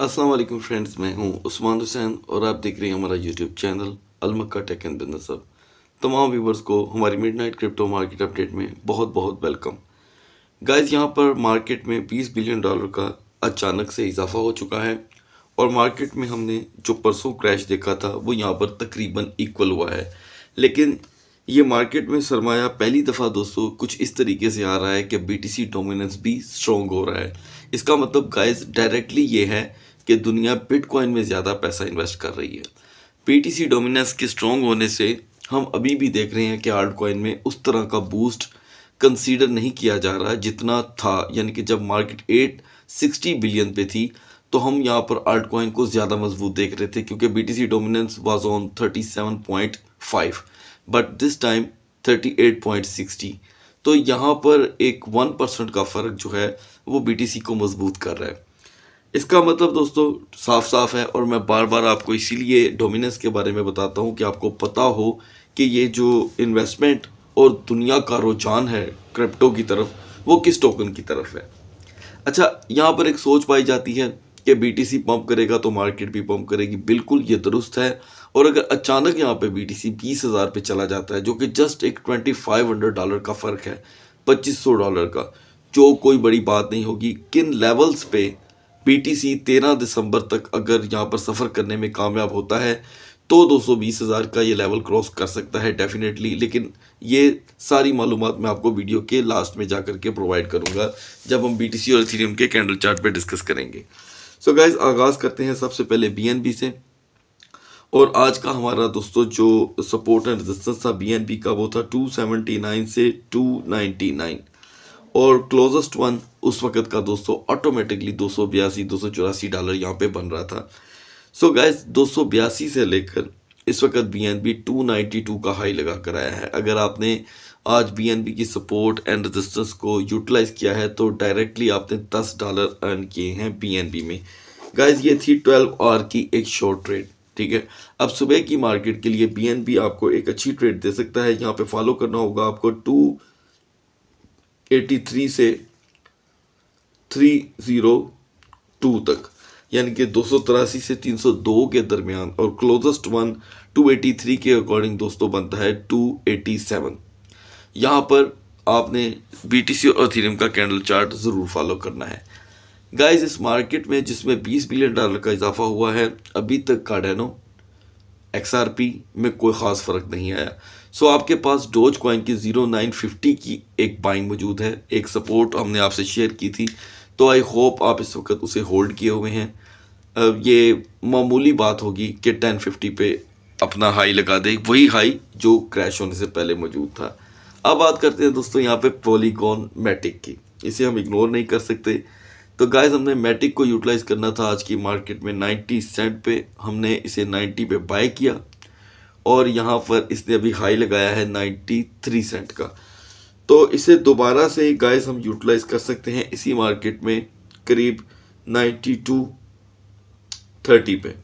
अस्सलाम वालेकुम फ्रेंड्स मैं हूं उस्मान हुसैन और आप देख रहे हैं हमारा यूट्यूब चैनल अलमक्का टेक एंड बिजनेस अब तमाम व्यूवर्स को हमारी मिडनाइट क्रिप्टो मार्केट अपडेट में बहुत बहुत वेलकम गाइज यहां पर मार्केट में 20 बिलियन डॉलर का अचानक से इजाफा हो चुका है और मार्केट में हमने जो परसों क्रैश देखा था वो यहाँ पर तकरीबन इक्वल हुआ है लेकिन ये मार्केट में सरमाया पहली दफ़ा दोस्तों कुछ इस तरीके से आ रहा है कि बीटीसी डोमिनेंस भी स्ट्रॉन्ग हो रहा है इसका मतलब गाइस डायरेक्टली ये है कि दुनिया बिटकॉइन में ज़्यादा पैसा इन्वेस्ट कर रही है पीटीसी डोमिनेंस के स्ट्रॉन्ग होने से हम अभी भी देख रहे हैं कि आर्ट कॉइन में उस तरह का बूस्ट कंसीडर नहीं किया जा रहा जितना था यानी कि जब मार्केट एट सिक्सटी बिलियन पे थी तो हम यहाँ पर आर्ट कॉइन को ज़्यादा मजबूत देख रहे थे क्योंकि B T C dominance was on thirty seven point five but this time thirty eight point sixty तो यहाँ पर एक वन परसेंट का फ़र्क जो है वो बी टी सी को मजबूत कर रहा है इसका मतलब दोस्तों साफ साफ है और मैं बार बार आपको इसीलिए डोमिनेंस के बारे में बताता हूँ कि आपको पता हो कि ये जो इन्वेस्टमेंट और दुनिया का रुझान है क्रिप्टो की तरफ वो किस टोकन की तरफ है अच्छा यहाँ पर एक सोच पाई जाती है कि बीटीसी पंप करेगा तो मार्केट भी पंप करेगी बिल्कुल ये दुरुस्त है और अगर अचानक यहाँ पे बीटीसी बीस हज़ार पर चला जाता है जो कि जस्ट एक ट्वेंटी फाइव हंड्रेड डॉलर का फ़र्क है पच्चीस सौ डॉलर का जो कोई बड़ी बात नहीं होगी किन लेवल्स पे बीटीसी 13 दिसंबर तक अगर यहाँ पर सफ़र करने में कामयाब होता है तो दो सौ बीस हज़ार का ये लेवल क्रॉस कर सकता है डेफिनेटली लेकिन ये सारी मालूम मैं आपको वीडियो के लास्ट में जा करके प्रोवाइड करूँगा जब हम बी और एथीरियम के कैंडल चार्ट पर डिस्कस करेंगे सो so गाइज आगाज़ करते हैं सबसे पहले बी से और आज का हमारा दोस्तों जो सपोर्ट एंड रेजिस्टेंस था बी का वो था 279 से 299 और क्लोजेस्ट वन उस वक्त का दोस्तों ऑटोमेटिकली दो सौ बयासी दो सौ चौरासी डॉलर यहाँ पे बन रहा था सो so गैस दो सौ बयासी से लेकर इस वक्त B N B two ninety two का हाई लगा कर आया है अगर आपने आज बी एन बी की सपोर्ट एंड रजिस्टेंस को यूटिलाइज़ किया है तो डायरेक्टली आपने दस डॉलर अर्न किए हैं बी एन बी में गाइज ये थी ट्वेल्व आर की एक शॉर्ट ट्रेड ठीक है अब सुबह की मार्केट के लिए बी एन बी आपको एक अच्छी ट्रेड दे सकता है यहाँ पे फॉलो करना होगा आपको टू एटी थ्री से थ्री ज़ीरो टू तक यानी कि दो से 302 के दरमियान और क्लोजेस्ट वन 283 के अकॉर्डिंग दोस्तों बनता है 287 यहाँ पर आपने बी टी सी और थीरम का कैंडल चार्ट ज़रूर फॉलो करना है गाइस इस मार्केट में जिसमें 20 बिलियन डॉलर का इजाफा हुआ है अभी तक कार्डेनो एक्सआरपी में कोई ख़ास फ़र्क नहीं आया सो आपके पास डोज कॉइन की 0950 की एक बाइंग मौजूद है एक सपोर्ट हमने आपसे शेयर की थी तो आई होप आप इस वक्त उसे होल्ड किए हुए हैं ये मामूली बात होगी कि टेन फिफ्टी पे अपना हाई लगा दे वही हाई जो क्रैश होने से पहले मौजूद था अब बात करते हैं दोस्तों यहाँ पे पॉलीकॉन मैटिक की इसे हम इग्नोर नहीं कर सकते तो गाइस हमने मैटिक को यूटिलाइज करना था आज की मार्केट में 90 सेंट पे हमने इसे 90 पे बाय किया और यहाँ पर इसने अभी हाई लगाया है नाइन्टी सेंट का तो इसे दोबारा से गाइस हम यूटिलाइज कर सकते हैं इसी मार्केट में करीब टू थर्टी पे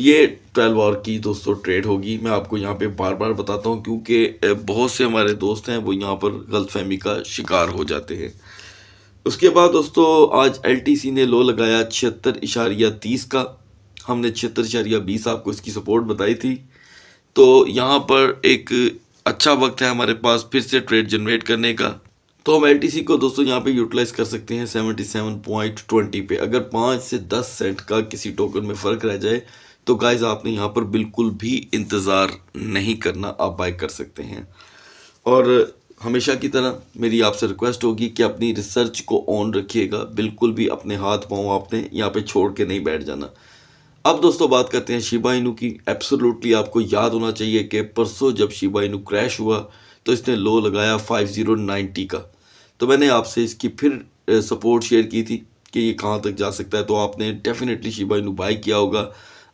ये ट्वेल्व आवर की दोस्तों ट्रेड होगी मैं आपको यहाँ पे बार बार बताता हूँ क्योंकि बहुत से हमारे दोस्त हैं वो यहाँ पर गलतफहमी का शिकार हो जाते हैं उसके बाद दोस्तों आज एलटीसी ने लो लगाया छिहत्तर इशारिया तीस का हमने छिहत्तर इशारिया बीस आपको इसकी सपोर्ट बताई थी तो यहाँ पर एक अच्छा वक्त है हमारे पास फिर से ट्रेड जनरेट करने का तो हम एल को दोस्तों यहाँ पे यूटिलाइज़ कर सकते हैं 77.20 पे अगर पाँच से दस सेंट का किसी टोकन में फ़र्क रह जाए तो गाइज आपने यहाँ पर बिल्कुल भी इंतज़ार नहीं करना आप बाय कर सकते हैं और हमेशा की तरह मेरी आपसे रिक्वेस्ट होगी कि अपनी रिसर्च को ऑन रखिएगा बिल्कुल भी अपने हाथ पाँव आपने यहाँ पर छोड़ के नहीं बैठ जाना अब दोस्तों बात करते हैं शिबा इनू की एब्सोल्युटली आपको याद होना चाहिए कि परसों जब शिबा इनू क्रैश हुआ तो इसने लो लगाया 5090 का तो मैंने आपसे इसकी फिर सपोर्ट शेयर की थी कि ये कहाँ तक जा सकता है तो आपने डेफिनेटली शिबा इनू बाई किया होगा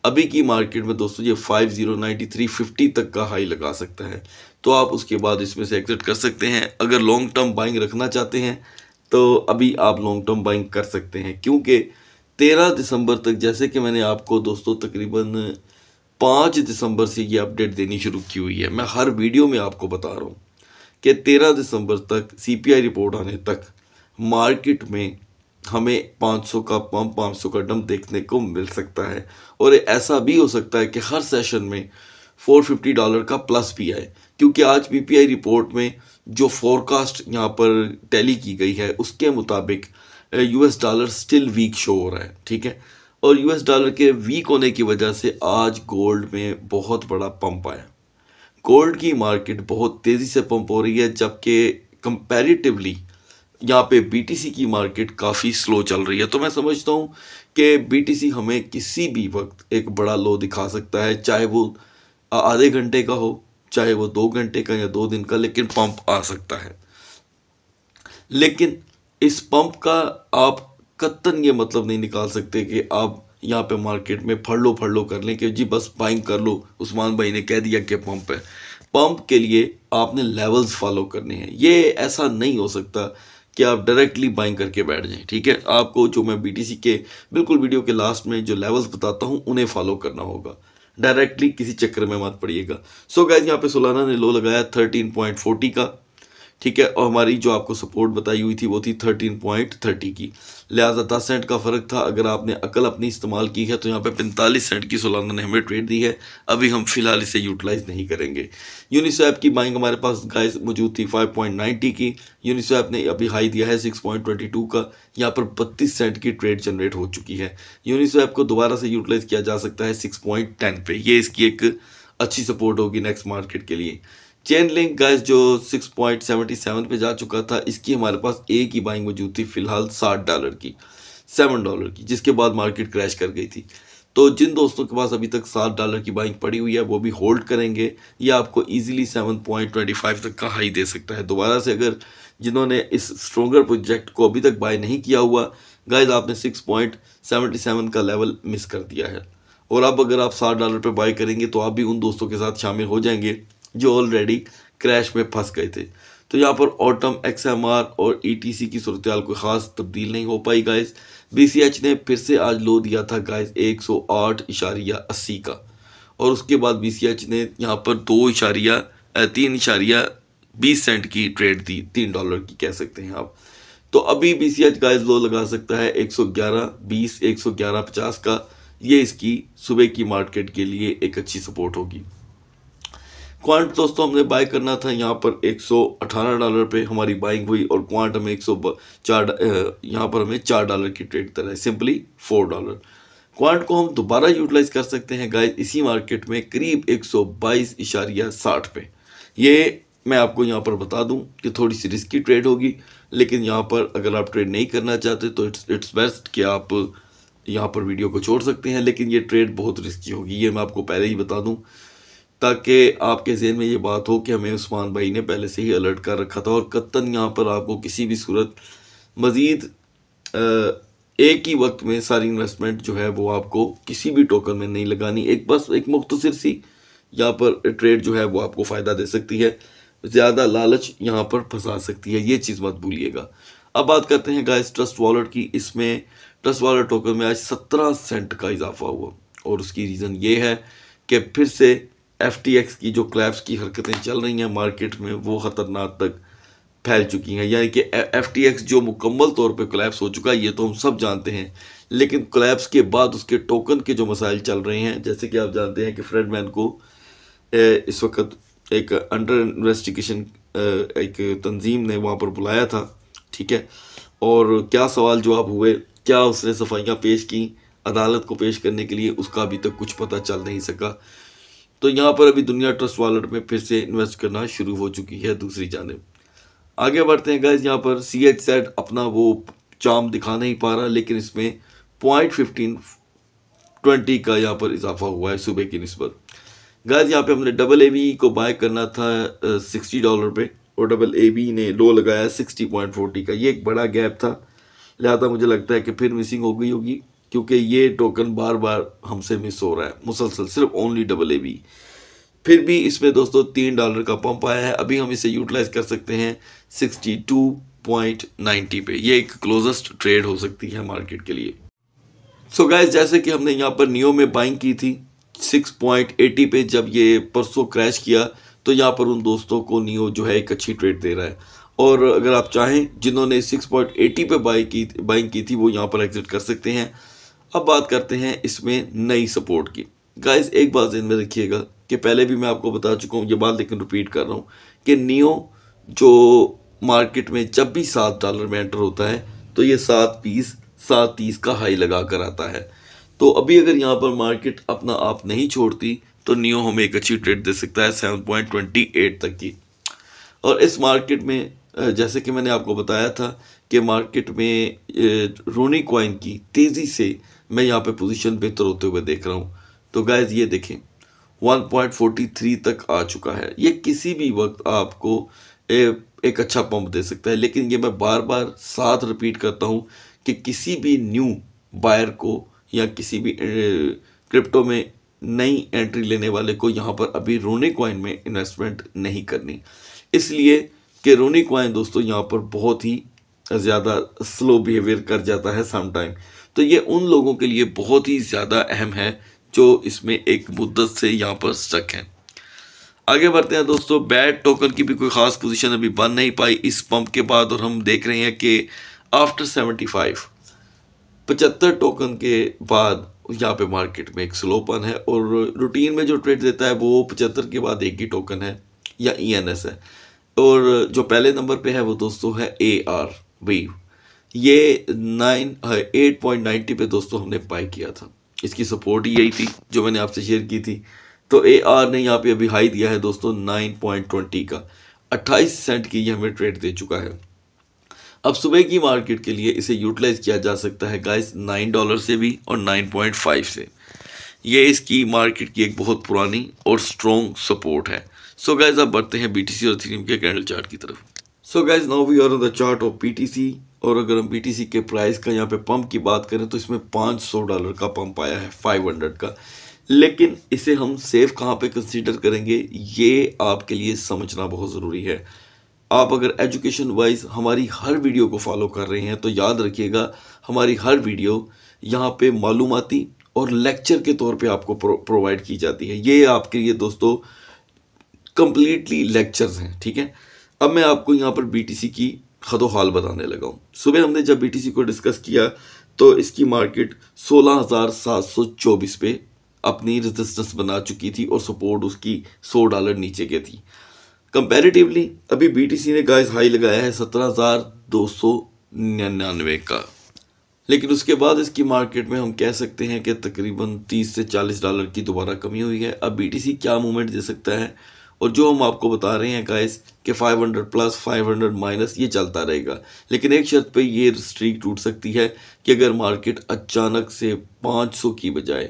अभी की मार्केट में दोस्तों ये 509350 तक का हाई लगा सकता है तो आप उसके बाद इसमें से एग्ज़िट कर सकते हैं अगर लॉन्ग टर्म बाइंग रखना चाहते हैं तो अभी आप लॉन्ग टर्म बाइंग कर सकते हैं क्योंकि तेरह दिसंबर तक जैसे कि मैंने आपको दोस्तों तकरीबन पाँच दिसंबर से ये अपडेट देनी शुरू की हुई है मैं हर वीडियो में आपको बता रहा हूँ कि तेरह दिसंबर तक सीपीआई रिपोर्ट आने तक मार्केट में हमें 500 का पंप 500 का डंप देखने को मिल सकता है और ऐसा भी हो सकता है कि हर सेशन में 450 डॉलर का प्लस भी आए क्योंकि आज पी रिपोर्ट में जो फोरकास्ट यहाँ पर टैली की गई है उसके मुताबिक US dollar still weak show हो रहा है ठीक है और यूएस डॉलर के वीक होने की वजह से आज गोल्ड में बहुत बड़ा पंप आया गोल्ड की मार्केट बहुत तेज़ी से पंप हो रही है जबकि कंपैरेटिवली यहाँ पे बीटीसी की मार्केट काफ़ी स्लो चल रही है तो मैं समझता हूँ कि बीटीसी हमें किसी भी वक्त एक बड़ा लो दिखा सकता है चाहे वो आधे घंटे का हो चाहे वो दो घंटे का या दो दिन का लेकिन पंप आ सकता है लेकिन इस पंप का आप कत्तन ये मतलब नहीं निकाल सकते कि आप यहाँ पे मार्केट में फड़ लो फड़ लो कर लें कि जी बस बाइंग कर लो उस्मान भाई ने कह दिया कि पंप है पंप के लिए आपने लेवल्स फॉलो करने हैं ये ऐसा नहीं हो सकता कि आप डायरेक्टली बाइंग करके बैठ जाएं ठीक है आपको जो मैं बीटीसी के बिल्कुल वीडियो के लास्ट में जो लेवल्स बताता हूँ उन्हें फॉलो करना होगा डायरेक्टली किसी चक्कर में मत पड़िएगा सो so यहाँ पे सोलाना ने लो लगाया फोर्टी का ठीक है और हमारी जो आपको सपोर्ट बताई हुई थी वो थी थर्टीन पॉइंट थर्टी की लिहाजा दस सेंट का फ़र्क था अगर आपने अकल अपनी इस्तेमाल की है तो यहाँ पे पैंतालीस सेंट की सोलाना ने हमें ट्रेड दी है अभी हम फिलहाल इसे यूटिलाइज़ नहीं करेंगे यूनिसैप की बाइंग हमारे पास गाइस मौजूद थी फाइव पॉइंट नाइन्टी की यूनिसैप ने अभी हाई दिया है सिक्स पॉइंट ट्वेंटी टू का यहाँ पर बत्तीस सेंट की ट्रेड जनरेट हो चुकी है यूनिसैप को दोबारा से यूटिलाइज़ किया जा सकता है सिक्स पॉइंट टेन पे ये इसकी एक अच्छी सपोर्ट होगी नेक्स्ट मार्केट के लिए चेन लिंक गैस जो 6.77 पे जा चुका था इसकी हमारे पास एक ही बाइंग मौजूद थी फिलहाल साठ डॉलर की सेवन डॉलर की जिसके बाद मार्केट क्रैश कर गई थी तो जिन दोस्तों के पास अभी तक सात डॉलर की बाइंग पड़ी हुई है वो भी होल्ड करेंगे या आपको easily seven point twenty five तक का हाई दे सकता है दोबारा से अगर जिन्होंने इस स्ट्रोंगर प्रोजेक्ट को अभी तक बाय नहीं किया हुआ गैज आपने सिक्स पॉइंट सेवेंटी सेवन का लेवल मिस कर दिया है और अब अगर आप सात डॉलर पर बाई करेंगे तो आप भी उन दोस्तों के साथ शामिल हो जाएंगे जो ऑलरेडी क्रैश में फंस गए थे तो यहाँ पर ऑटम एक्स और ई e की सूरत कोई ख़ास तब्दील नहीं हो पाई गाइस बी ने फिर से आज लो दिया था गाइस एक सौ आठ इशारिया अस्सी का और उसके बाद बी ने यहाँ पर दो इशारिया तीन इशारिया बीस सेंट की ट्रेड दी तीन डॉलर की कह सकते हैं आप तो अभी B C H guys low लगा सकता है एक सौ ग्यारह बीस एक सौ ग्यारह पचास का ये इसकी सुबह की मार्केट के लिए एक अच्छी सपोर्ट होगी क्वांट दोस्तों हमने बाय करना था यहाँ पर 118 डॉलर पे हमारी बाइंग हुई और क्वांट हमें एक सौ चार यहाँ पर हमें चार डॉलर की ट्रेड तरह सिंपली फोर डॉलर क्वांट को हम दोबारा यूटिलाइज कर सकते हैं गाइस इसी मार्केट में करीब एक सौ बाईस इशारिया साठ पे ये मैं आपको यहाँ पर बता दूँ कि थोड़ी सी रिस्की ट्रेड होगी लेकिन यहाँ पर अगर आप ट्रेड नहीं करना चाहते तो इट्स इट्स बेस्ट कि आप यहाँ पर वीडियो को छोड़ सकते हैं लेकिन ये ट्रेड बहुत रिस्की होगी ये मैं आपको पहले ही बता दूँ ताकि आपके जहन में ये बात हो कि हमें उस्मान भाई ने पहले से ही अलर्ट कर रखा था और कत्तन यहाँ पर आपको किसी भी सूरत मज़ीद एक ही वक्त में सारी इन्वेस्टमेंट जो है वो आपको किसी भी टोकन में नहीं लगानी एक बस एक मुख्तर सी यहाँ पर ट्रेड जो है वो आपको फ़ायदा दे सकती है ज़्यादा लालच यहाँ पर फंसा सकती है ये चीज़ मत भूलिएगा अब बात करते हैं गाइस ट्रस्ट वॉलेट की इसमें ट्रस्ट वॉलेट टोकन में आज सत्रह सेंट का इजाफा हुआ और उसकी रीज़न ये है कि फिर से एफ की जो क्लैप्स की हरकतें चल रही हैं मार्केट में वो ख़तरनाक तक फैल चुकी हैं यानी कि एफ टी एक्स जो मुकम्मल तौर पे क्लैप्स हो चुका है ये तो हम सब जानते हैं लेकिन क्लैप्स के बाद उसके टोकन के जो मसाइल चल रहे हैं जैसे कि आप जानते हैं कि फ्रेडमैन को इस वक्त एक अंडर इन्वेस्टिगेशन एक तंजीम ने वहाँ पर बुलाया था ठीक है और क्या सवाल जवाब हुए क्या उसने सफाइयाँ पेश की अदालत को पेश करने के लिए उसका अभी तक कुछ पता चल नहीं सका तो यहाँ पर अभी दुनिया ट्रस्ट वॉलेट में फिर से इन्वेस्ट करना शुरू हो चुकी है दूसरी जाने आगे बढ़ते हैं गैज़ यहाँ पर सी एच सेट अपना वो चाम दिखा नहीं पा रहा लेकिन इसमें पॉइंट फिफ्टीन ट्वेंटी का यहाँ पर इजाफा हुआ है सुबह की नस्बत गैज़ यहाँ पे हमने डबल ए बी को बाय करना था सिक्सटी डॉलर पे और डबल ए बी ने लो लगाया सिक्सटी पॉइंट फोर्टी का ये एक बड़ा गैप था लिहाजा मुझे लगता है कि फिर मिसिंग हो गई होगी क्योंकि ये टोकन बार बार हमसे मिस हो रहा है मुसलसल सिर्फ ओनली डबल ए बी फिर भी इसमें दोस्तों तीन डॉलर का पंप आया है अभी हम इसे यूटिलाइज कर सकते हैं सिक्सटी टू पॉइंट नाइन्टी पे ये एक क्लोजेस्ट ट्रेड हो सकती है मार्केट के लिए सो so गाइज जैसे कि हमने यहाँ पर नियो में बाइंग की थी सिक्स पॉइंट एटी पे जब ये परसों क्रैश किया तो यहाँ पर उन दोस्तों को नियो जो है एक अच्छी ट्रेड दे रहा है और अगर आप चाहें जिन्होंने सिक्स पॉइंट एटी पे बाई की बाइंग की थी वो यहाँ पर एग्जिट कर सकते हैं अब बात करते हैं इसमें नई सपोर्ट की गाइस एक बात जिन में रखिएगा कि पहले भी मैं आपको बता चुका हूँ ये बात लेकिन रिपीट कर रहा हूँ कि नियो जो मार्केट में जब भी सात डॉलर में एंटर होता है तो ये सात पीस सात तीस का हाई लगा कर आता है तो अभी अगर यहाँ पर मार्केट अपना आप नहीं छोड़ती तो नियो हमें एक अच्छी ट्रेड दे सकता है सेवन पॉइंट ट्वेंटी एट तक की और इस मार्केट में जैसे कि मैंने आपको बताया था कि मार्केट में रोनी कॉइन की तेज़ी से मैं यहाँ पे पोजीशन बेहतर होते हुए देख रहा हूँ तो गैज़ ये देखें 1.43 तक आ चुका है ये किसी भी वक्त आपको ए, एक अच्छा पंप दे सकता है लेकिन ये मैं बार बार साथ रिपीट करता हूँ कि किसी भी न्यू बायर को या किसी भी क्रिप्टो में नई एंट्री लेने वाले को यहाँ पर अभी रोनी क्वाइन में इन्वेस्टमेंट नहीं करनी इसलिए कि रोनी क्वाइन दोस्तों यहाँ पर बहुत ही ज़्यादा स्लो बिहेवियर कर जाता है समटाइम तो ये उन लोगों के लिए बहुत ही ज़्यादा अहम है जो इसमें एक मुद्दत से यहाँ पर स्टक हैं आगे बढ़ते हैं दोस्तों बैड टोकन की भी कोई ख़ास पोजीशन अभी बन नहीं पाई इस पंप के बाद और हम देख रहे हैं कि आफ्टर सेवेंटी फाइव पचहत्तर टोकन के बाद यहाँ पे मार्केट में एक स्लोपन है और रूटीन में जो ट्रेड देता है वो पचहत्तर के बाद एक ही टोकन है या ई e है और जो पहले नंबर पे है वो दोस्तों है ए आर वीव ये नाइन एट पॉइंट नाइन्टी पर दोस्तों हमने बाई किया था इसकी सपोर्ट ही यही थी जो मैंने आपसे शेयर की थी तो ए आर ने यहाँ पे अभी हाई दिया है दोस्तों नाइन पॉइंट ट्वेंटी का अट्ठाईस सेंट की ये हमें ट्रेड दे चुका है अब सुबह की मार्केट के लिए इसे यूटिलाइज किया जा सकता है गाइस नाइन डॉलर से भी और नाइन पॉइंट फाइव से ये इसकी मार्केट की एक बहुत पुरानी और स्ट्रॉन्ग सपोर्ट है सो गाइज आप बढ़ते हैं सी और थ्री के कैंडल चार्ट की तरफ so guys now we are on the chart of C और अगर हम बीटीसी के प्राइस का यहाँ पे पंप की बात करें तो इसमें 500 डॉलर का पंप आया है 500 का लेकिन इसे हम सेफ कहाँ पे कंसीडर करेंगे ये आपके लिए समझना बहुत ज़रूरी है आप अगर एजुकेशन वाइज हमारी हर वीडियो को फॉलो कर रहे हैं तो याद रखिएगा हमारी हर वीडियो यहाँ पे मालूमती और लेक्चर के तौर पे आपको प्रोवाइड की जाती है ये आपके लिए दोस्तों कंप्लीटली लेक्चर्स हैं ठीक है अब मैं आपको यहाँ पर बी की खदो हाल बताने लगा हूँ सुबह हमने जब बीटीसी को डिस्कस किया तो इसकी मार्केट 16,724 पे अपनी रेजिस्टेंस बना चुकी थी और सपोर्ट उसकी 100 डॉलर नीचे के थी कंपैरेटिवली अभी बीटीसी ने गाइस हाई लगाया है 17,299 का लेकिन उसके बाद इसकी मार्केट में हम कह सकते हैं कि तकरीबन 30 से 40 डॉलर की दोबारा कमी हुई है अब बीटीसी क्या मूवमेंट दे सकता है और जो हम आपको बता रहे हैं गाइस कि 500 प्लस 500 माइनस ये चलता रहेगा लेकिन एक शर्त पे ये स्ट्रीक टूट सकती है कि अगर मार्केट अचानक से 500 की बजाय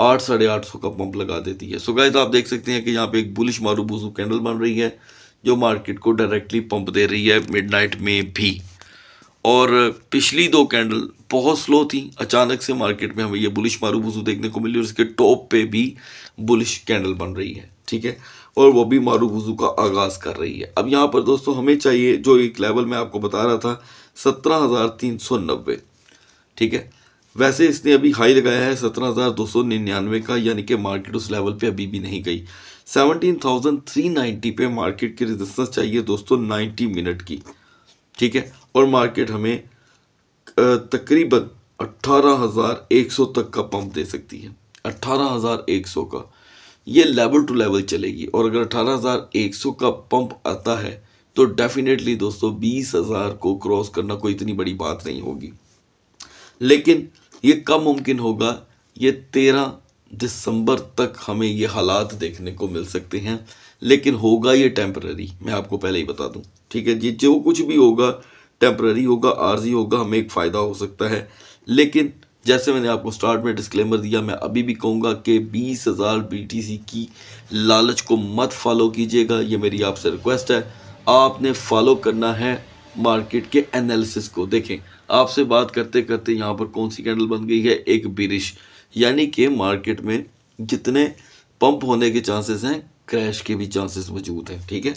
आठ साढ़े आठ सौ का पंप लगा देती है सो so गाइस आप देख सकते हैं कि यहाँ पे एक बुलिश मारू बूजू कैंडल बन रही है जो मार्केट को डायरेक्टली पंप दे रही है मिड में भी और पिछली दो कैंडल बहुत स्लो थी अचानक से मार्केट में हमें ये बुलिश मारू देखने को मिली और इसके टॉप पर भी बुलिश कैंडल बन रही है ठीक है और वो भी मारू वज़ू का आगाज़ कर रही है अब यहाँ पर दोस्तों हमें चाहिए जो एक लेवल मैं आपको बता रहा था सत्रह हज़ार तीन सौ नब्बे ठीक है वैसे इसने अभी हाई लगाया है सत्रह हज़ार दो सौ निन्यानवे का यानी कि मार्केट उस लेवल पे अभी भी नहीं गई सेवनटीन थाउजेंड थ्री नाइन्टी पे मार्केट की रजिस्टेंस चाहिए दोस्तों नाइन्टी मिनट की ठीक है और मार्केट हमें तकरीबन अट्ठारह हज़ार एक सौ तक का पंप दे सकती है अट्ठारह हज़ार एक सौ का ये लेवल टू लेवल चलेगी और अगर अठारह हज़ार एक सौ का पंप आता है तो डेफिनेटली दोस्तों बीस हज़ार को क्रॉस करना कोई इतनी बड़ी बात नहीं होगी लेकिन ये कब मुमकिन होगा ये तेरह दिसंबर तक हमें ये हालात देखने को मिल सकते हैं लेकिन होगा ये टेम्प्ररी मैं आपको पहले ही बता दूं ठीक है जी जो कुछ भी होगा टेम्प्ररी होगा आर्जी होगा हमें एक फ़ायदा हो सकता है लेकिन जैसे मैंने आपको स्टार्ट में डिस्क्लेमर दिया मैं अभी भी कहूँगा कि बीस हज़ार बी की लालच को मत फॉलो कीजिएगा ये मेरी आपसे रिक्वेस्ट है आपने फॉलो करना है मार्केट के एनालिसिस को देखें आपसे बात करते करते यहाँ पर कौन सी कैंडल बन गई है एक बिरिश यानी कि मार्केट में जितने पंप होने के चांसेस हैं क्रैश के भी चांसेस मौजूद हैं ठीक है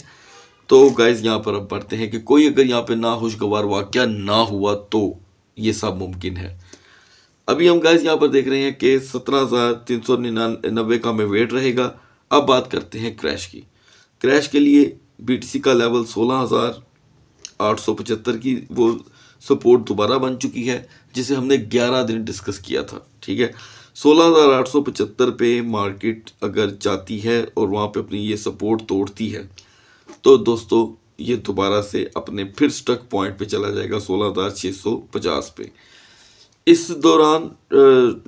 तो गाइज यहाँ पर अब बढ़ते हैं कि कोई अगर यहाँ पे खुशगवार वाक्य ना हुआ तो ये सब मुमकिन है अभी हम गाइस यहाँ पर देख रहे हैं कि सत्रह हज़ार तीन सौ निन्यानबे का हमें वेट रहेगा अब बात करते हैं क्रैश की क्रैश के लिए बीटीसी का लेवल सोलह हज़ार आठ सौ पचहत्तर की वो सपोर्ट दोबारा बन चुकी है जिसे हमने ग्यारह दिन डिस्कस किया था ठीक है सोलह हज़ार आठ सौ पचहत्तर पे मार्केट अगर जाती है और वहाँ पे अपनी ये सपोर्ट तोड़ती है तो दोस्तों ये दोबारा से अपने फिर स्टक पॉइंट पे चला जाएगा सोलह हज़ार छः सौ पचास पे इस दौरान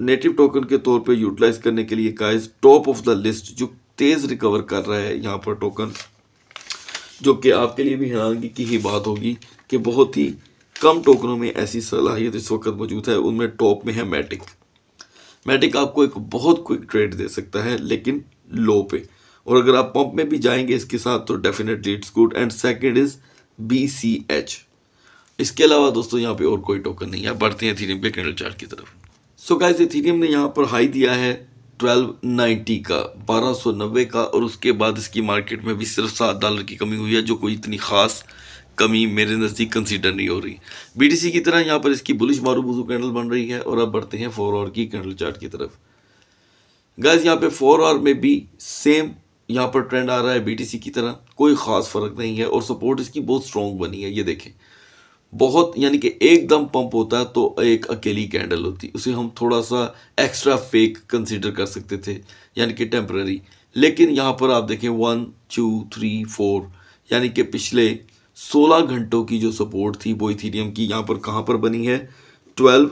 नेटिव टोकन के तौर पे यूटिलाइज करने के लिए guys top of the list जो तेज़ रिकवर कर रहा है यहाँ पर टोकन जो कि आपके लिए भी हैरानगी की ही बात होगी कि बहुत ही कम टोकनों में ऐसी सलाहियत इस वक्त मौजूद है उनमें टॉप में है मैटिक मैटिक आपको एक बहुत क्विक ट्रेड दे सकता है लेकिन लो पे और अगर आप पंप में भी जाएंगे इसके साथ तो definitely it's good and second is B C H इसके अलावा दोस्तों यहाँ पे और कोई टोकन नहीं है बढ़ते हैं थीरियम के कैंडल चार्ट की तरफ सो गाइस थीरियम ने यहाँ पर हाई दिया है 1290 का 1290 का और उसके बाद इसकी मार्केट में भी सिर्फ सात डॉलर की कमी हुई है जो कोई इतनी खास कमी मेरे नज़दीक कंसीडर नहीं हो रही बी की तरह यहाँ पर इसकी बुलिश मारूबूजू कैंडल बन रही है और अब बढ़ते हैं फोर आवर की कैंडल चार्ट की तरफ गाइज यहाँ पे फोर आवर में भी सेम यहाँ पर ट्रेंड आ रहा है बीटीसी की तरह कोई ख़ास फ़र्क नहीं है और सपोर्ट इसकी बहुत स्ट्रॉन्ग बनी है ये देखें बहुत यानी कि एकदम पंप होता है तो एक अकेली कैंडल होती उसे हम थोड़ा सा एक्स्ट्रा फेक कंसीडर कर सकते थे यानी कि टेम्प्ररी लेकिन यहाँ पर आप देखें वन टू थ्री फोर यानी कि पिछले सोलह घंटों की जो सपोर्ट थी वो इथीरियम की यहाँ पर कहाँ पर बनी है twelve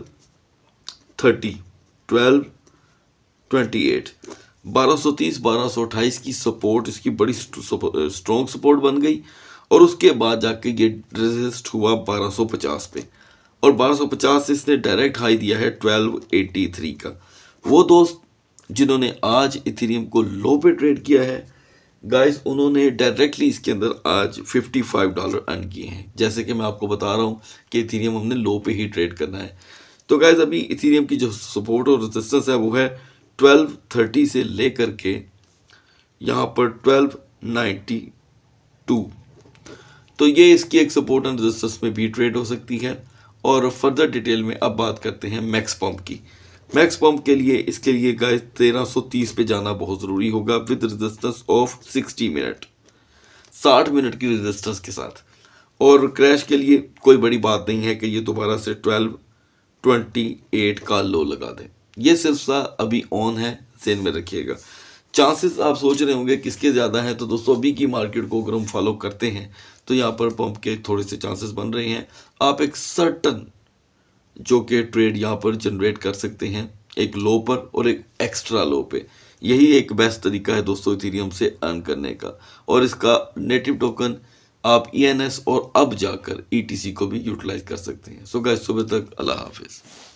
thirty twelve twenty eight बारह सौ तीस बारह सौ अट्ठाईस की सपोर्ट इसकी बड़ी स्ट्रॉन्ग सपोर्ट बन गई और उसके बाद जाके ये रेजिस्ट हुआ 1250 पे और 1250 से इसने डायरेक्ट हाई दिया है 1283 का वो दोस्त जिन्होंने आज इथेरियम को लो पे ट्रेड किया है गाइस उन्होंने डायरेक्टली इसके अंदर आज 55 डॉलर अर्न किए हैं जैसे कि मैं आपको बता रहा हूँ कि इथेरियम हमने लो पे ही ट्रेड करना है तो गाइज़ अभी इथीरियम की जो सपोर्ट और रजिस्टेंस है वो है थर्टी से लेकर के यहाँ पर टू तो ये इसकी एक सपोर्ट एंड रजिस्टेंस में भी ट्रेड हो सकती है और फर्दर डिटेल में अब बात करते हैं मैक्स पम्प की मैक्स पम्प के लिए इसके लिए सौ 1330 पे जाना बहुत ज़रूरी होगा with resistance of 60 minute 60 minute की रेजिस्टेंस के साथ और क्रैश के लिए कोई बड़ी बात नहीं है कि ये दोबारा से ट्वेल्व एट का लो लगा दें यह सिलसिला अभी ऑन है जेन में रखिएगा चांसेस आप सोच रहे होंगे किसके ज़्यादा हैं तो दोस्तों अभी की मार्केट को अगर हम फॉलो करते हैं तो यहाँ पर पंप के थोड़े से चांसेस बन रहे हैं आप एक सर्टन जो कि ट्रेड यहाँ पर जनरेट कर सकते हैं एक लो पर और एक एक्स्ट्रा लो पे यही एक बेस्ट तरीका है दोस्तों इथेरियम से अर्न करने का और इसका नेटिव टोकन आप ई e और अब जाकर ई e को भी यूटिलाइज कर सकते हैं सो गाइस सुबह तक अल्लाह हाफिज़